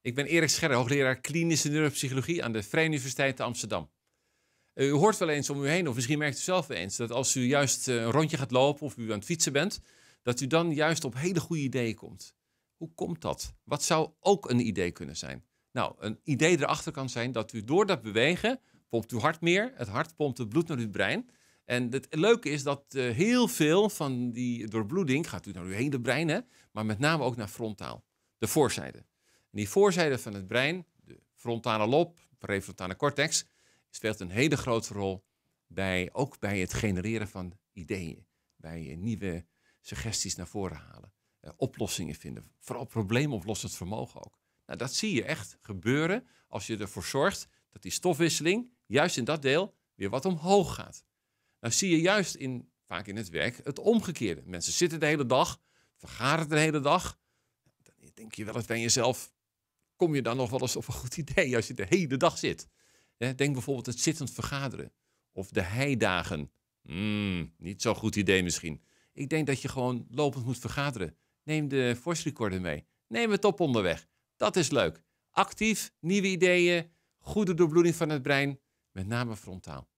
Ik ben Erik Scherre, hoogleraar klinische neuropsychologie aan de Vrije Universiteit Amsterdam. Eh, u hoort wel eens om u heen, of misschien merkt u zelf wel eens, dat als u juist eh, een rondje gaat lopen of u aan het fietsen bent, dat u dan juist op hele goede ideeën komt. Hoe komt dat? Wat zou ook een idee kunnen zijn? Nou, een idee erachter kan zijn dat u door dat bewegen pompt uw hart meer, het hart pompt het bloed naar uw brein. En het leuke is dat eh, heel veel van die doorbloeding gaat u naar uw hele brein, hè? maar met name ook naar frontaal, de voorzijde. En die voorzijde van het brein, de frontale lob, prefrontale cortex, speelt een hele grote rol bij, ook bij het genereren van ideeën. Bij eh, nieuwe suggesties naar voren halen. Eh, oplossingen vinden. Vooral probleemoplossend vermogen ook. Nou, dat zie je echt gebeuren als je ervoor zorgt dat die stofwisseling juist in dat deel weer wat omhoog gaat. Nou zie je juist in, vaak in het werk het omgekeerde. Mensen zitten de hele dag, vergaren de hele dag. Dan denk je wel eens bij jezelf, kom je dan nog wel eens op een goed idee als je de hele dag zit. Denk bijvoorbeeld het zittend vergaderen of de heidagen. Mm, niet zo'n goed idee misschien. Ik denk dat je gewoon lopend moet vergaderen. Neem de voice recorder mee. Neem het op onderweg. Dat is leuk. Actief, nieuwe ideeën, goede doorbloeding van het brein, met name frontaal.